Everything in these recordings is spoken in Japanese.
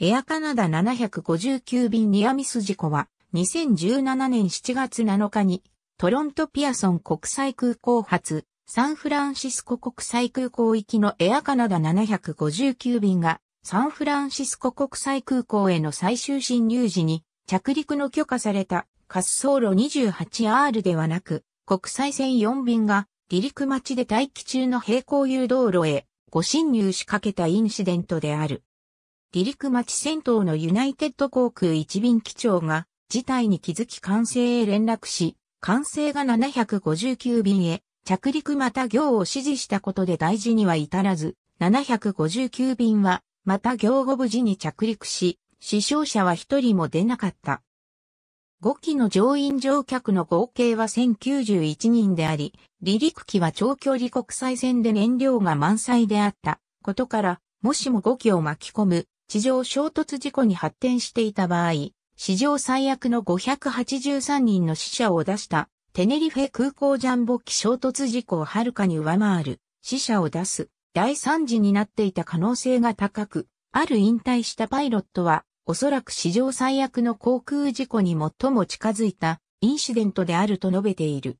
エアカナダ759便ニアミス事故は、2017年7月7日に、トロントピアソン国際空港発、サンフランシスコ国際空港行きのエアカナダ759便が、サンフランシスコ国際空港への最終進入時に、着陸の許可された滑走路 28R ではなく、国際線4便が、離陸待ちで待機中の並行誘導路へ、ご侵入しかけたインシデントである。離陸待ち戦闘のユナイテッド航空一便機長が、事態に気づき完成へ連絡し、完成が759便へ、着陸また行を指示したことで大事には至らず、759便は、また行後無事に着陸し、死傷者は一人も出なかった。5機の乗員乗客の合計は1091人であり、離陸機は長距離国際線で燃料が満載であったことから、もしも5機を巻き込む地上衝突事故に発展していた場合、史上最悪の583人の死者を出したテネリフェ空港ジャンボ機衝突事故をはるかに上回る死者を出す第3次になっていた可能性が高く、ある引退したパイロットはおそらく史上最悪の航空事故に最も近づいたインシデントであると述べている。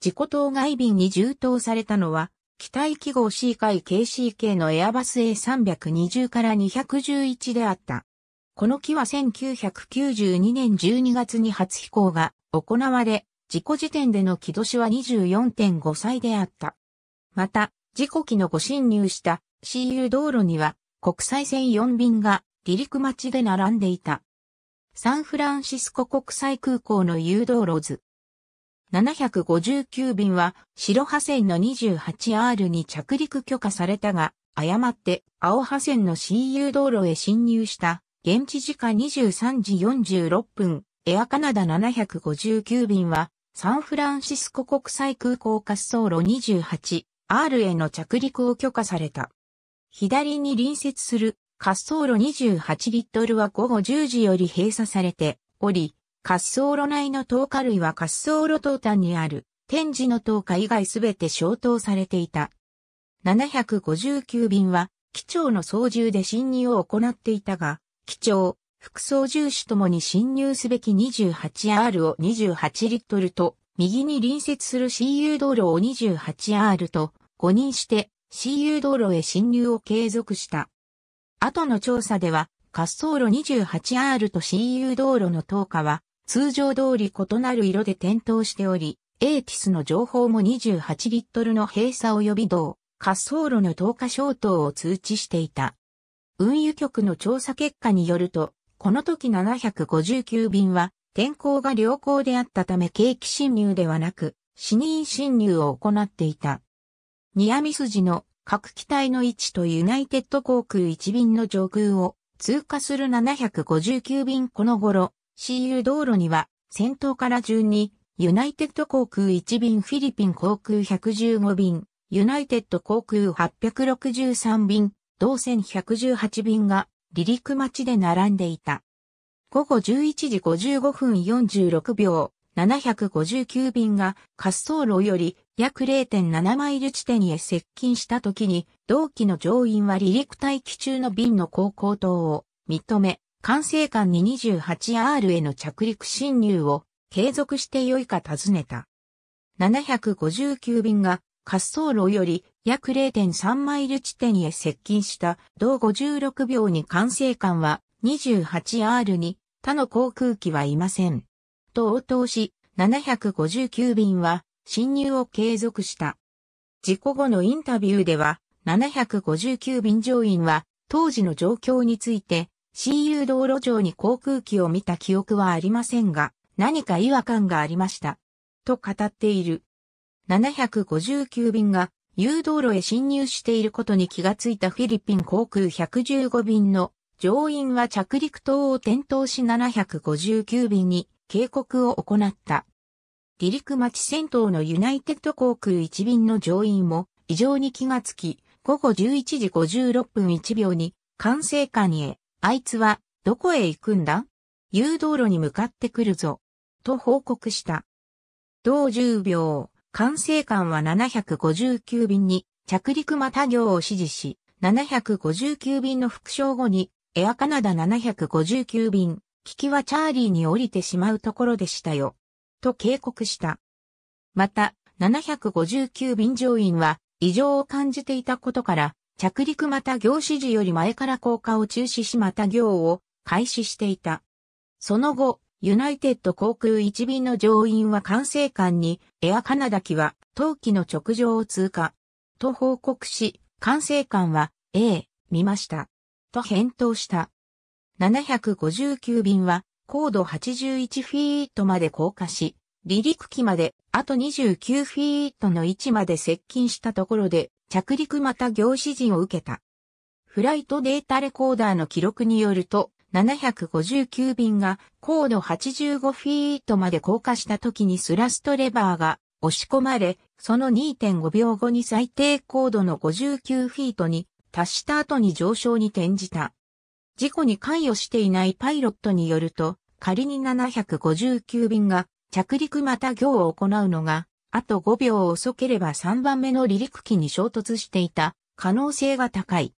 事故当外便に充当されたのは機体記号 C 回 KCK のエアバス A320 から211であった。この機は1992年12月に初飛行が行われ、事故時点での起動しは24.5歳であった。また、事故機のご侵入した CU 道路には国際線4便が離陸待ちで並んでいた。サンフランシスコ国際空港の誘導路図、759便は白破線の 28R に着陸許可されたが、誤って青破線の CU 道路へ侵入した現地時間23時46分、エアカナダ759便はサンフランシスコ国際空港滑走路 28R への着陸を許可された。左に隣接する滑走路28リットルは午後10時より閉鎖されており、滑走路内の灯火類は滑走路東端にある天示の灯火以外すべて消灯されていた。759便は、機長の操縦で侵入を行っていたが、機長、副操縦士ともに侵入すべき 28R を28リットルと、右に隣接する CU 道路を 28R と誤認して CU 道路へ侵入を継続した。後の調査では、滑走路 28R と CU 道路の投下は通常通り異なる色で点灯しており、エーティスの情報も28リットルの閉鎖及び同、滑走路の投下消灯を通知していた。運輸局の調査結果によると、この時759便は、天候が良好であったため景気侵入ではなく、死人侵入を行っていた。ニアミ筋の各機体の位置とユナイテッド航空1便の上空を通過する759便この頃、CU 道路には、先頭から順に、ユナイテッド航空1便、フィリピン航空115便、ユナイテッド航空863便、同線118便が離陸待ちで並んでいた。午後11時55分46秒、759便が滑走路より約0.7マイル地点へ接近した時に、同期の乗員は離陸待機中の便の航行等を認め、管制官に 28R への着陸侵入を継続してよいか尋ねた。759便が滑走路より約0.3マイル地点へ接近した同56秒に管制官は 28R に他の航空機はいません。と応答し、759便は侵入を継続した。事故後のインタビューでは、759便乗員は当時の状況について新誘道路上に航空機を見た記憶はありませんが、何か違和感がありました。と語っている。759便が誘導路へ侵入していることに気がついたフィリピン航空115便の乗員は着陸灯を点灯し759便に警告を行った。離陸待ち戦闘のユナイテッド航空1便の乗員も異常に気がつき、午後11時56分1秒に管制官へあいつは、どこへ行くんだ誘導路に向かってくるぞ。と報告した。同10秒、管制官は759便に着陸また行を指示し、759便の復唱後に、エアカナダ759便、危機はチャーリーに降りてしまうところでしたよ。と警告した。また、759便乗員は異常を感じていたことから、着陸また行指示より前から降下を中止しまた行を開始していた。その後、ユナイテッド航空一便の乗員は管制官に、エアカナダ機は、当機の直上を通過。と報告し、管制官は、ええ、見ました。と返答した。759便は、高度81フィートまで降下し、離陸機まで、あと29フィートの位置まで接近したところで、着陸また業指示を受けた。フライトデータレコーダーの記録によると、759便が高度85フィートまで降下した時にスラストレバーが押し込まれ、その2.5秒後に最低高度の59フィートに達した後に上昇に転じた。事故に関与していないパイロットによると、仮に759便が着陸また行を行うのがあと5秒遅ければ3番目の離陸機に衝突していた可能性が高い。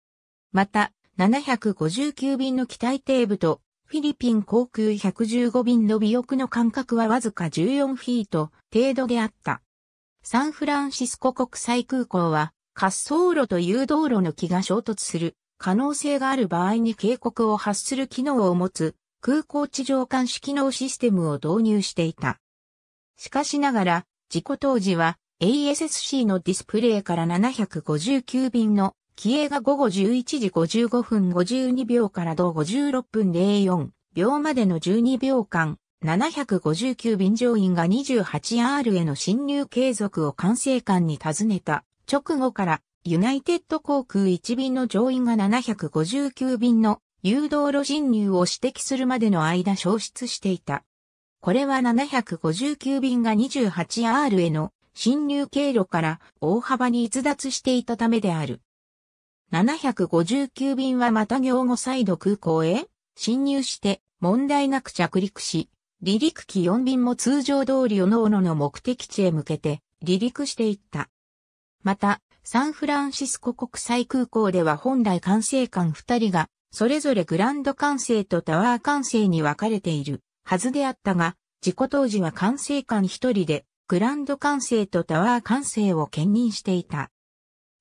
また、759便の機体底部とフィリピン航空115便の尾翼の間隔はわずか14フィート程度であった。サンフランシスコ国際空港は滑走路と誘導路の木が衝突する可能性がある場合に警告を発する機能を持つ空港地上監視機能システムを導入していた。しかしながら事故当時は ASSC のディスプレイから759便の機影が午後11時55分52秒から同56分04秒までの12秒間、759便乗員が 28R への侵入継続を管制官に尋ねた直後からユナイテッド航空1便の乗員が759便の誘導路侵入を指摘するまでの間消失していた。これは759便が 28R への侵入経路から大幅に逸脱していたためである。759便はまた業後再度空港へ侵入して問題なく着陸し、離陸機4便も通常通りのおのの目的地へ向けて離陸していった。また、サンフランシスコ国際空港では本来管制官2人が、それぞれグランド管制とタワー管制に分かれている。はずであったが、事故当時は管制官一人で、グランド管制とタワー管制を兼任していた。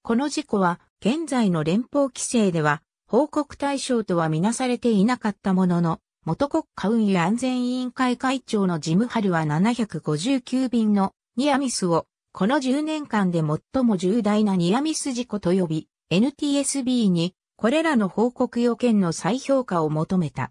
この事故は、現在の連邦規制では、報告対象とはみなされていなかったものの、元国家運輸安全委員会会長のジムハルは759便のニアミスを、この10年間で最も重大なニアミス事故と呼び、NTSB にこれらの報告要件の再評価を求めた。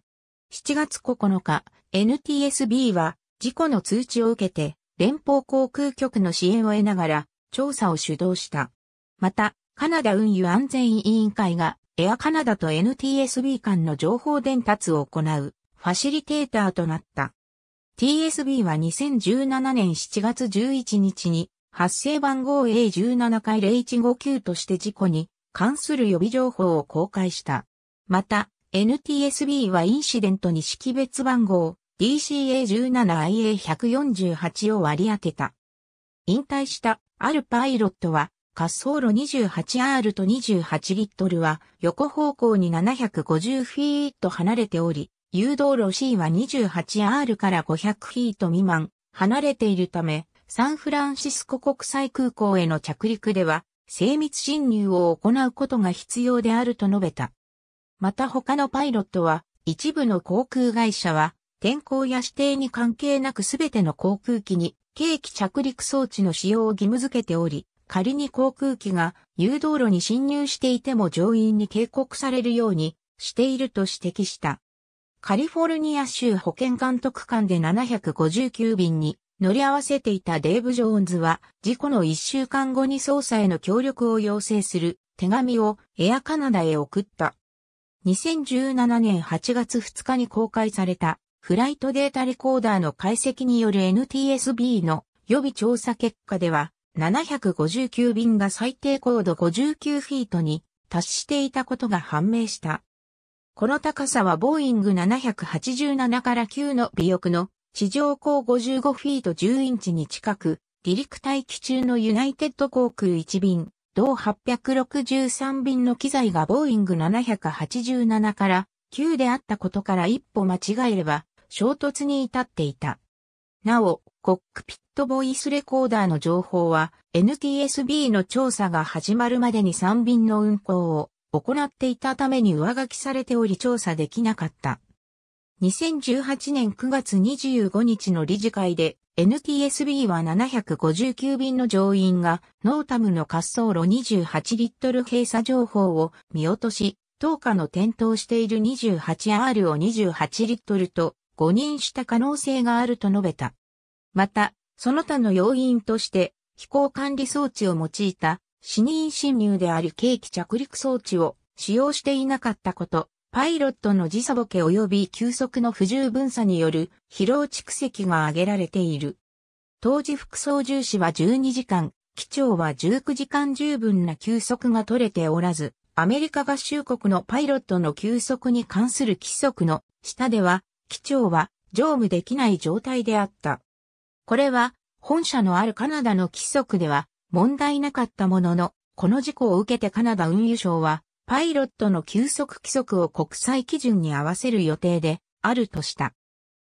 7月9日、NTSB は事故の通知を受けて連邦航空局の支援を得ながら調査を主導した。また、カナダ運輸安全委員会がエアカナダと NTSB 間の情報伝達を行うファシリテーターとなった。TSB は2017年7月11日に発生番号 A17 回0159として事故に関する予備情報を公開した。また、NTSB はインシデントに識別番号 DCA17IA148 を割り当てた。引退したあるパイロットは滑走路 28R と28リットルは横方向に750フィート離れており、誘導路 C は 28R から500フィート未満離れているため、サンフランシスコ国際空港への着陸では精密侵入を行うことが必要であると述べた。また他のパイロットは、一部の航空会社は、天候や指定に関係なくすべての航空機に、軽機着陸装置の使用を義務付けており、仮に航空機が誘導路に侵入していても乗員に警告されるようにしていると指摘した。カリフォルニア州保健監督官で759便に乗り合わせていたデイブ・ジョーンズは事故の1週間後に捜査への協力を要請する手紙をエアカナダへ送った。2017年8月2日に公開されたフライトデータレコーダーの解析による NTSB の予備調査結果では759便が最低高度59フィートに達していたことが判明した。この高さはボーイング787から9の尾翼の地上高55フィート10インチに近く、離陸待機中のユナイテッド航空1便、同863便の機材がボーイング787から9であったことから一歩間違えれば衝突に至っていた。なお、コックピットボイスレコーダーの情報は NTSB の調査が始まるまでに3便の運行を行っていたために上書きされており調査できなかった。2018年9月25日の理事会で NTSB は759便の乗員がノータムの滑走路28リットル閉鎖情報を見落とし、10下の点灯している 28R を28リットルと誤認した可能性があると述べた。また、その他の要因として、飛行管理装置を用いた、死認侵入である軽機着陸装置を使用していなかったこと、パイロットの時差ボケ及び休息の不十分さによる疲労蓄積が挙げられている。当時副操縦士は12時間、機長は19時間十分な休息が取れておらず、アメリカ合衆国のパイロットの休息に関する規則の下では、機長は乗務できない状態であった。これは、本社のあるカナダの規則では問題なかったものの、この事故を受けてカナダ運輸省は、パイロットの休息規則を国際基準に合わせる予定であるとした。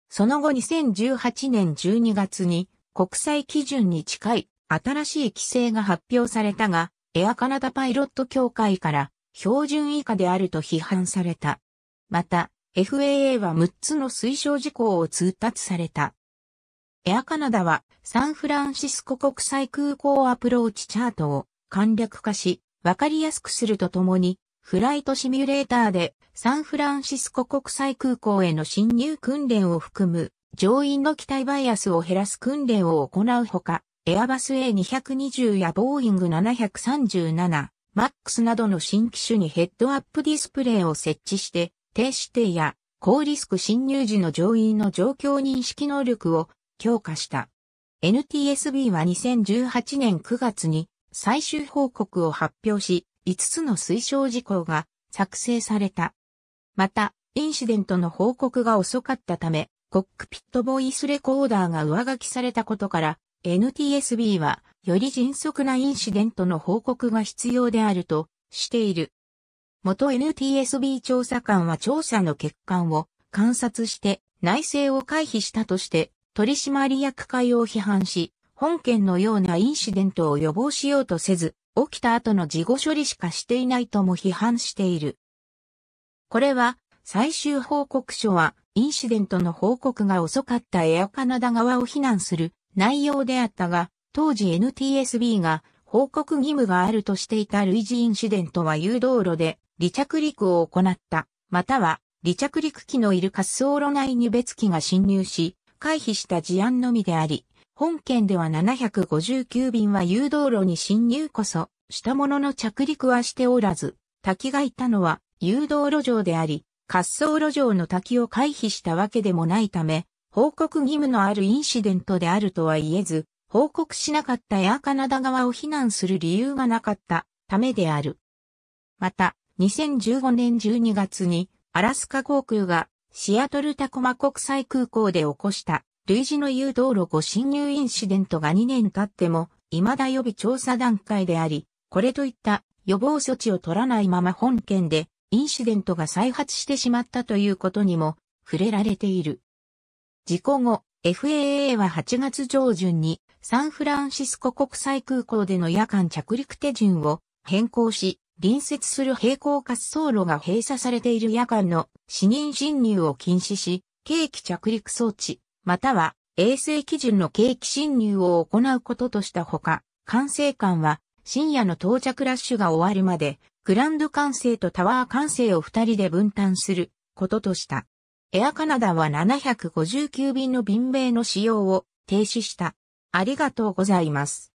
その後2018年12月に国際基準に近い新しい規制が発表されたが、エアカナダパイロット協会から標準以下であると批判された。また、FAA は6つの推奨事項を通達された。エアカナダはサンフランシスコ国際空港アプローチチャートを簡略化し、わかりやすくするとともにフライトシミュレーターでサンフランシスコ国際空港への侵入訓練を含む乗員の機体バイアスを減らす訓練を行うほか、エアバス A220 やボーイング737、MAX などの新機種にヘッドアップディスプレイを設置して、低止定や高リスク侵入時の乗員の状況認識能力を強化した。NTSB は2018年9月に最終報告を発表し、5つの推奨事項が作成された。また、インシデントの報告が遅かったため、コックピットボイスレコーダーが上書きされたことから、NTSB はより迅速なインシデントの報告が必要であるとしている。元 NTSB 調査官は調査の欠陥を観察して内政を回避したとして取締役会を批判し、本件のようなインシデントを予防しようとせず、起きた後の事後処理しかしていないとも批判している。これは、最終報告書は、インシデントの報告が遅かったエアカナダ側を非難する内容であったが、当時 NTSB が報告義務があるとしていた類似インシデントは誘導路で離着陸を行った、または離着陸機のいる滑走路内に別機が侵入し、回避した事案のみであり、本県では759便は誘導路に侵入こそ、したものの着陸はしておらず、滝がいたのは誘導路上であり、滑走路上の滝を回避したわけでもないため、報告義務のあるインシデントであるとは言えず、報告しなかったエアカナダ側を非難する理由がなかったためである。また、2015年12月にアラスカ航空がシアトルタコマ国際空港で起こした類似の誘導路誤侵入インシデントが2年経っても、未だ予備調査段階であり、これといった予防措置を取らないまま本件でインシデントが再発してしまったということにも触れられている。事故後、FAA は8月上旬にサンフランシスコ国際空港での夜間着陸手順を変更し、隣接する平行滑走路が閉鎖されている夜間の視認侵入を禁止し、計器着陸装置、または衛生基準の景気侵入を行うこととしたほか、管制官は深夜の到着ラッシュが終わるまで、グランド管制とタワー管制を二人で分担することとした。エアカナダは759便の便米の使用を停止した。ありがとうございます。